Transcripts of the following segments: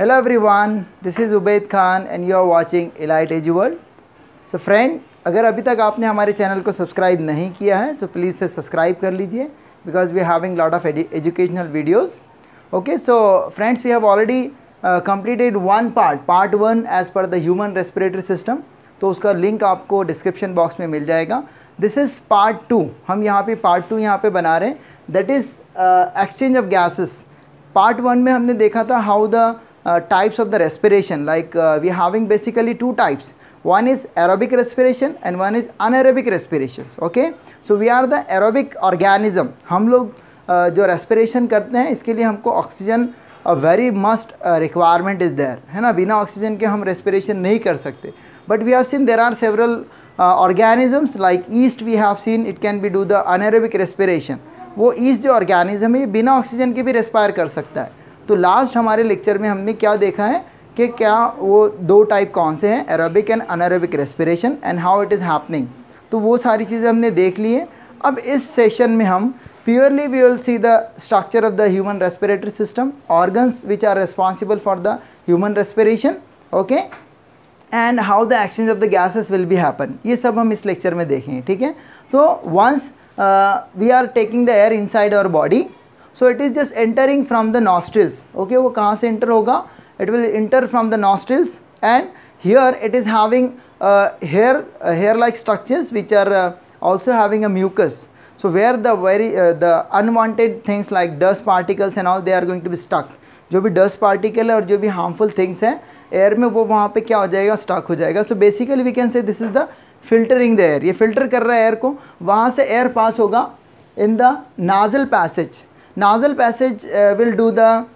Hello everyone, this is Ubaid Khan and you are watching Elite Edge world so friend अगर अभी तक आपने हमारे चैनल को सब्सक्राइब नहीं किया है तो प्लीज़ से सब्सक्राइब कर लीजिए because we having lot of educational videos okay so friends we have already completed one part part one as per the human respiratory system तो उसका लिंक आपको डिस्क्रिप्शन बॉक्स में मिल जाएगा दिस इज़ पार्ट टू हम यहाँ पे part two यहाँ पर बना रहे हैं that is exchange of gases part one में हमने देखा था how the uh, types of the respiration like uh, we having basically two types one is aerobic respiration and one is anaerobic respirations okay so we are the aerobic organism hum log uh, jo respiration karte hain iske liye humko oxygen a very must uh, requirement is there hai na bina oxygen ke hum respiration nahi kar sakte but we have seen there are several uh, organisms like yeast we have seen it can be do the anaerobic respiration wo yeast jo organism hai bina oxygen ke bhi respire kar sakta hai तो last हमारे lecture में हमने क्या देखा है कि क्या वो दो टाइप कौन से हैं aerobic and anaerobic respiration and how it is happening तो वो सारी चीज़ें हमने देख ली है अब इस सेशन में हम purely we will see the structure of the human respiratory system organs which are responsible for the human respiration okay and how the exchange of the gases will भी हैपन ये सब हम इस लेक्चर में देखेंगे ठीक है तो once we are taking the air inside side our body so it is just entering from the nostrils okay वो कहाँ से एंटर होगा it will enter from the nostrils and here it is having hair hair like structures which are also having a mucus so where the very the unwanted things like dust particles and all they are going to be stuck जो भी dust particle है और जो भी harmful things हैं air में वो वहाँ पे क्या हो जाएगा स्टक हो जाएगा so basically we can say this is the filtering the air ये फिल्टर कर रहा है एयर को वहाँ से एयर पास होगा in the nasal passage nasal passage will do the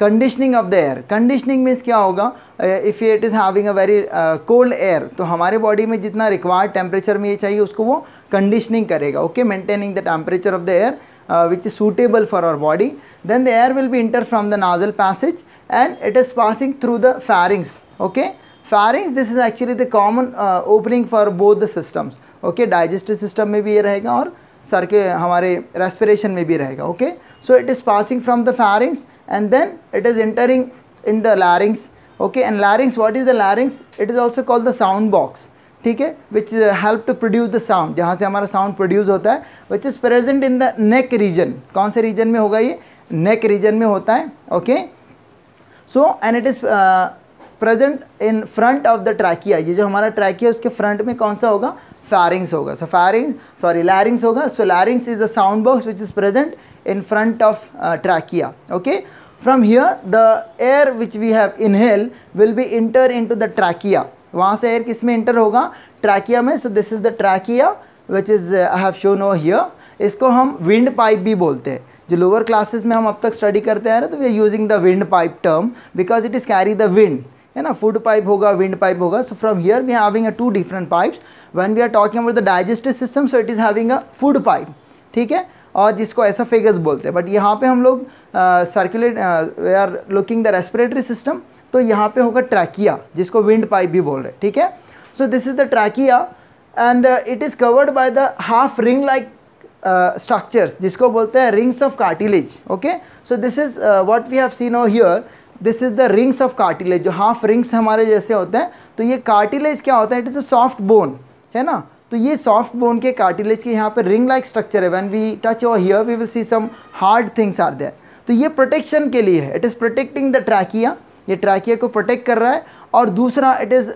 conditioning of the air conditioning means क्या होगा if it is having a very cold air तो हमारे बॉडी में जितना रिक्वायर्ड टेम्परेचर में ये चाहिए उसको वो कंडीशनिंग करेगा okay maintaining the temperature of the air which is suitable for our body then the air will भी enter from the nasal passage and it is passing through the pharynx okay pharynx this is actually the common opening for both the systems okay digestive system में भी ये रहेगा और sir के हमारे respiration में भी रहेगा okay so it is passing from the pharynx and then it is entering in the larynx okay and larynx what is the larynx it is also called the sound box ठीक है which help to produce the sound जहाँ से हमारा sound produce होता है which is present in the neck region कौन से reason में होगा ये नेक रीजन में होता है okay so and it is present in front of the trachea ये जो हमारा ट्रैकिया उसके फ्रंट में कौन सा होगा फैरिंग्स होगा सो फैरिंग सॉरी लैरिंग्स होगा so larynx is a sound box which is present in front of trachea okay from here the air which we have inhale will be enter into the trachea वहाँ से air किस में enter होगा trachea में so this is the trachea which is I have shown here इसको हम wind pipe भी बोलते हैं जो लोअर क्लासेस में हम अब तक स्टडी करते हैं ना तो we are using the wind pipe term because it is carry the wind है ना फूड पाइप होगा विंड पाइप होगा so from here we having a two different pipes when we are talking about the digestive system so it is having a food pipe ठीक है और जिसको oesophagus बोलते हैं बट यहाँ पे हम लोग circulate we are looking the respiratory system तो यहाँ पे होगा ट्रैकिया जिसको विंड पाइप भी बोल रहे हैं ठीक है so this is the trachea and it is covered by the half ring like structures जिसको बोलते हैं rings of cartilage okay so this is what we have seen oh here this is the rings of cartilage जो half rings हमारे जैसे होते हैं तो ये कार्टिलेज क्या होता है it is a soft bone है ना तो ये सॉफ्ट बोन के कार्टिलेज के यहाँ पे रिंग लाइक स्ट्रक्चर है वैन वी टच और here we will see some hard things are there तो ये प्रोटेक्शन के लिए है it is protecting the trachea ये ट्रैकिया को प्रोटेक्ट कर रहा है और दूसरा it is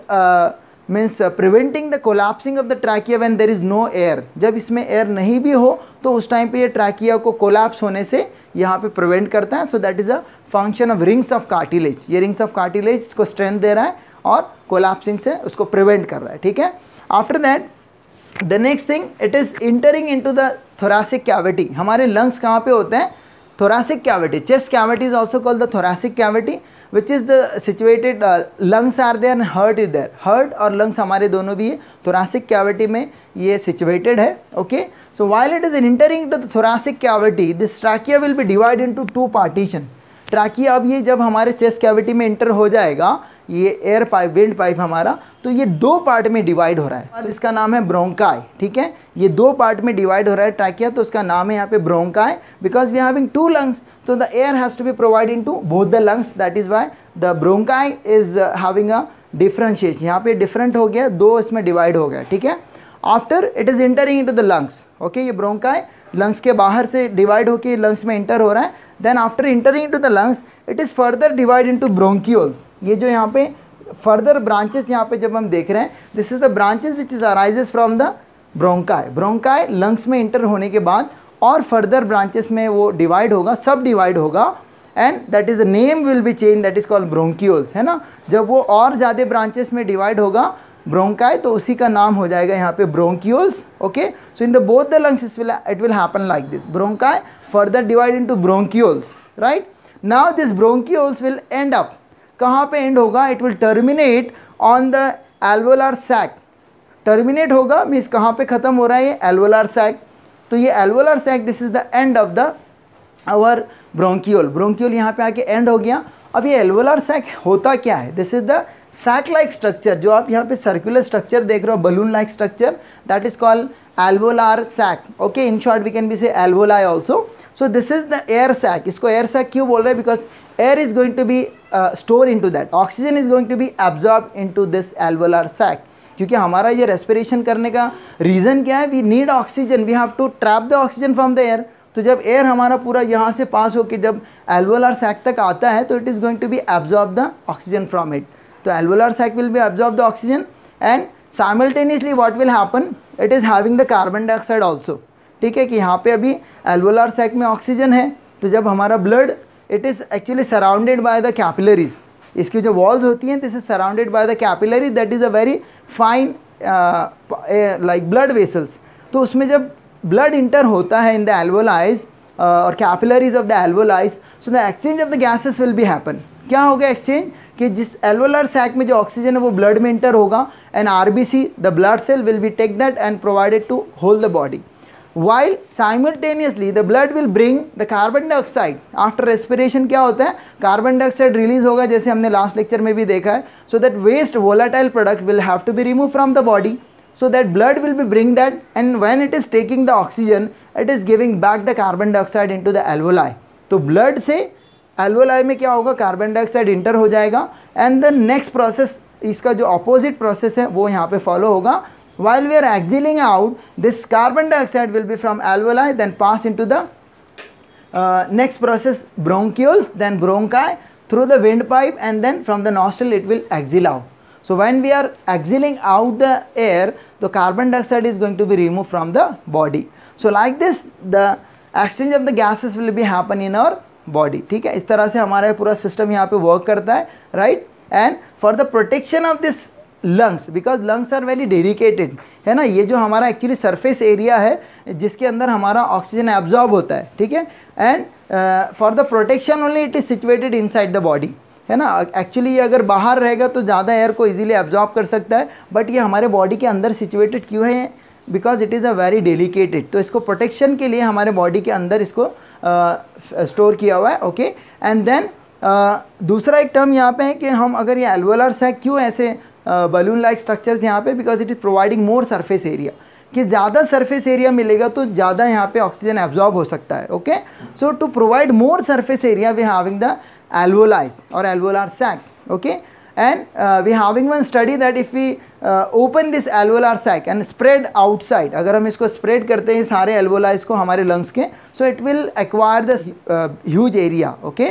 means preventing the collapsing of the trachea when there is no air जब इसमें एयर नहीं भी हो तो उस टाइम पे ये ट्रैकिया को कोलाप्स होने से यहाँ पे प्रिवेंट करता है so that is a function of rings of cartilage ये रिंग्स ऑफ कार्टिलेज इसको स्ट्रेंथ दे रहा है और कोलाप्सिंग से उसको प्रिवेंट कर रहा है ठीक है after that the next thing it is entering into the thoracic cavity हमारे लंग्स कहाँ पे होते हैं thoracic cavity chest cavity is also called the thoracic cavity which is the situated uh, lungs are there and heart is there heart or lungs हमारे दोनों भी thoracic cavity mein ye situated hai okay so while it is entering into the thoracic cavity this trachea will be divided into two partition ट्राकि अब ये जब हमारे chest cavity में inter हो जाएगा ये एयर पाइप विंड पाइप हमारा तो ये दो पार्ट में डिवाइड हो रहा है तो इसका नाम है ब्रोंकाई ठीक है ये दो पार्ट में डिवाइड हो रहा है ट्राकिया तो उसका नाम है यहाँ पे bronchi because we having two lungs तो the air has to be provide into both the lungs that is why the bronchi is having a differentiation यहाँ पे डिफरेंट हो गया दो इसमें डिवाइड हो गया ठीक है after it is entering to the lungs okay ये ब्रोंकाई लंग्स के बाहर से डिवाइड होकर लंग्स में इंटर हो रहा है then after entering to the lungs it is further divide to bronchioles ये जो यहाँ पे फर्दर ब्रांचेस यहाँ पे जब हम देख रहे हैं this is the branches which is arises from the bronchi bronchi lungs में इंटर होने के बाद और फर्दर ब्रांचेस में वो डिवाइड होगा सब डिवाइड होगा and that is the name will be change that is called bronchioles है ना जब वो और ज़्यादा ब्रांचेस में डिवाइड होगा ब्रोंकाय तो उसी का नाम हो जाएगा यहाँ पे bronchioles okay so in the both the lungs it will happen like this bronchi further divide into bronchioles right now this bronchioles will end up कहाँ पे एंड होगा it will terminate on the alveolar sac terminate होगा means कहाँ पे खत्म हो रहा है ये एल्वोलार सैक तो ये alveolar sac this is the end of the our bronchiole bronchiole यहाँ पे आके एंड हो गया अब ये एल्वोलार सैक होता क्या है this is the sac like structure जो आप यहाँ पे सर्कुलर स्ट्रक्चर देख रहे हो balloon like structure that is called okay in short we can be say be also so this is the air sac इसको एयर सैक क्यों बोल रहे हैं because air is going to be store into that oxygen is going to be absorb into this alveolar sac क्योंकि हमारा ये respiration करने का रीज़न क्या है we need oxygen we have to trap the oxygen from the air तो जब air हमारा पूरा यहाँ से पास होकर जब एल्वोलार सैक तक आता है तो it is going to be absorb the oxygen from it तो alveolar sac will be absorb the oxygen and simultaneously what will happen it is having the carbon dioxide also ठीक है कि यहाँ पे अभी एल्वोलार सैक में oxygen है तो जब हमारा blood it is actually surrounded by the capillaries इसकी जो वॉल्स होती हैं this is surrounded by the capillary that is a very fine like blood vessels तो उसमें जब ब्लड इंटर होता है इन द एल्वोलाइज और capillaries of the alveoli so the exchange of the gases will be happen क्या होगा exchange कि जिस एलवलर सैक में जो ऑक्सीजन है वो ब्लड में इंटर होगा and R B C the blood cell will be take that and provided to whole the body while simultaneously the blood will bring the carbon dioxide after respiration क्या होता है carbon dioxide release होगा जैसे हमने last lecture में भी देखा है so that waste volatile product will have to be remove from the body so that blood will be bring that and when it is taking the oxygen it is giving back the carbon dioxide into the alveoli तो blood से एलवेलाई में क्या होगा carbon dioxide inter हो जाएगा and then next process इसका जो opposite process है वो यहाँ पे फॉलो होगा while we are exhaling out this carbon dioxide will be from alveoli then pass into the next process bronchioles then bronchi through the wind pipe and then from the nostril it will exhale out so when we are exhaling out the air the carbon dioxide is going to be remove from the body so like this the exchange of the gases will be happen in our body ठीक है इस तरह से हमारा पूरा system यहाँ पे work करता है right and for the protection of this lungs because lungs are very dedicated है ना ये जो हमारा एक्चुअली सरफेस एरिया है जिसके अंदर हमारा ऑक्सीजन एब्जॉर्ब होता है ठीक है and for the protection only it is situated inside the body है ना एक्चुअली ये अगर बाहर रहेगा तो ज़्यादा एयर को इजीली एब्जॉर्ब कर सकता है बट ये हमारे बॉडी के अंदर सिचुएटेड क्यों है because it is a very delicated तो इसको प्रोटेक्शन के लिए हमारे बॉडी के अंदर इसको स्टोर uh, किया हुआ है ओके एंड देन दूसरा एक टर्म यहाँ पे है कि हम अगर ये एलवलर्स है क्यों ऐसे बलून लाइक स्ट्रक्चर्स यहाँ पे because it is providing more surface area कि ज़्यादा सरफेस एरिया मिलेगा तो ज़्यादा यहाँ पे ऑक्सीजन एब्जॉर्ब हो सकता है okay so to provide more surface area we having the alveoli और alveolar sac okay and uh, we having one study that if we uh, open this alveolar sac and spread outside agar hum isko spread karte hain sare alveoli isko hamare lungs ke so it will acquire this uh, huge area okay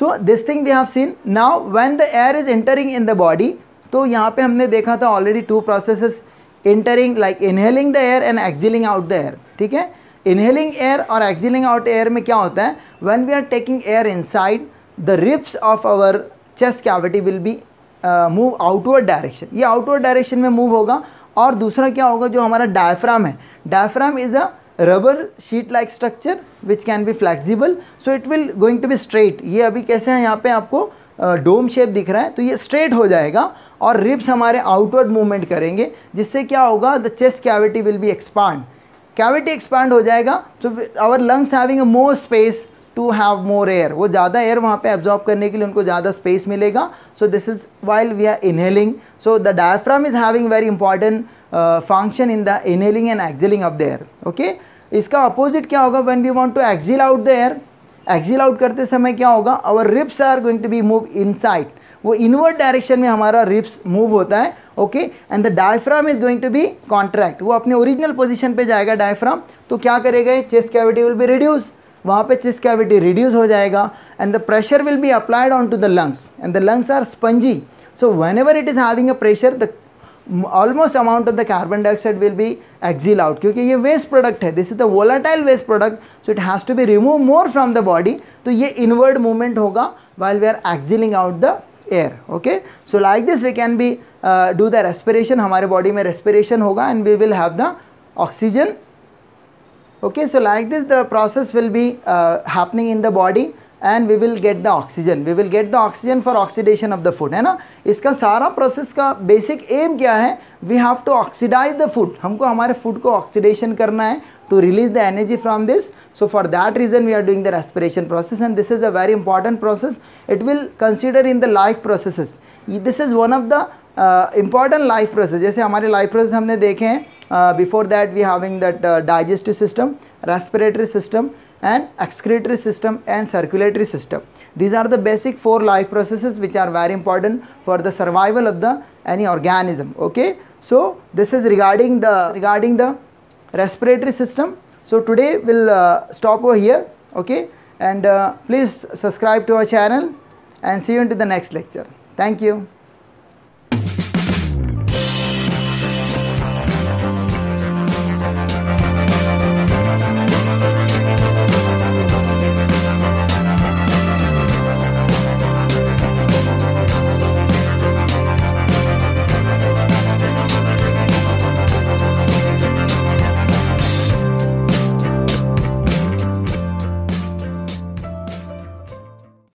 so this thing we have seen now when the air is entering in the body to yahan pe humne dekha tha already two processes entering like inhaling the air and exhaling out the air theek hai inhaling air or exhaling out air mein kya hota hai when we are taking air inside the ribs of our chest cavity will be move outward direction ये outward direction में move होगा और दूसरा क्या होगा जो हमारा diaphragm है diaphragm is a rubber sheet like structure which can be flexible so it will going to be straight ये अभी कैसे है यहाँ पे आपको डोम uh, शेप दिख रहा है तो ये स्ट्रेट हो जाएगा और रिब्स हमारे आउटवर्ड मूवमेंट करेंगे जिससे क्या होगा the chest cavity will be expand cavity expand हो जाएगा तो our lungs having a more space to have more air वो ज़्यादा एयर वहाँ पे एब्जॉर्ब करने के लिए उनको ज़्यादा स्पेस मिलेगा so this is while we are inhaling so the diaphragm is having very important function in the inhaling and exhaling of the air okay इसका अपोजिट क्या होगा when we want to exhale out the air exhale out करते समय क्या होगा our ribs are going to be move in वो inward direction में हमारा रिप्स मूव होता है okay and the diaphragm is going to B contract वो अपने ओरिजिनल पोजीशन पे जाएगा डायफ्राम तो क्या करेगा chest cavity will be reduce वहाँ पे चिस्ट कैविटी रिड्यूस हो जाएगा and the pressure will be applied on to the lungs and the lungs are spongy so whenever it is having a pressure the almost amount of the carbon dioxide will be exhale out क्योंकि ये waste product है this is the volatile waste product so it has to be remove more from the body तो ये inward movement होगा while we are exhaling out the air okay so like this we can be do the respiration हमारे body में respiration होगा and we will have the oxygen okay so like this the process will be uh, happening in the body and we will get the oxygen we will get the oxygen for oxidation of the food है ना इसका सारा process का basic aim क्या है we have to oxidise the food हमको हमारे food को ऑक्सीडेशन करना है to release the energy from this so for that reason we are doing the respiration process and this is a very important process it will consider in the life processes this is one of the important life process जैसे हमारे life process हमने देखे हैं Uh, before that we having that uh, digestive system, respiratory system and excretory system and circulatory system. These are the basic four life processes which are very important for the survival of the any organism. Okay. So this is regarding the regarding the respiratory system. So today we'll uh, stop over here. Okay. And uh, please subscribe to our channel and see you into the next lecture. Thank you.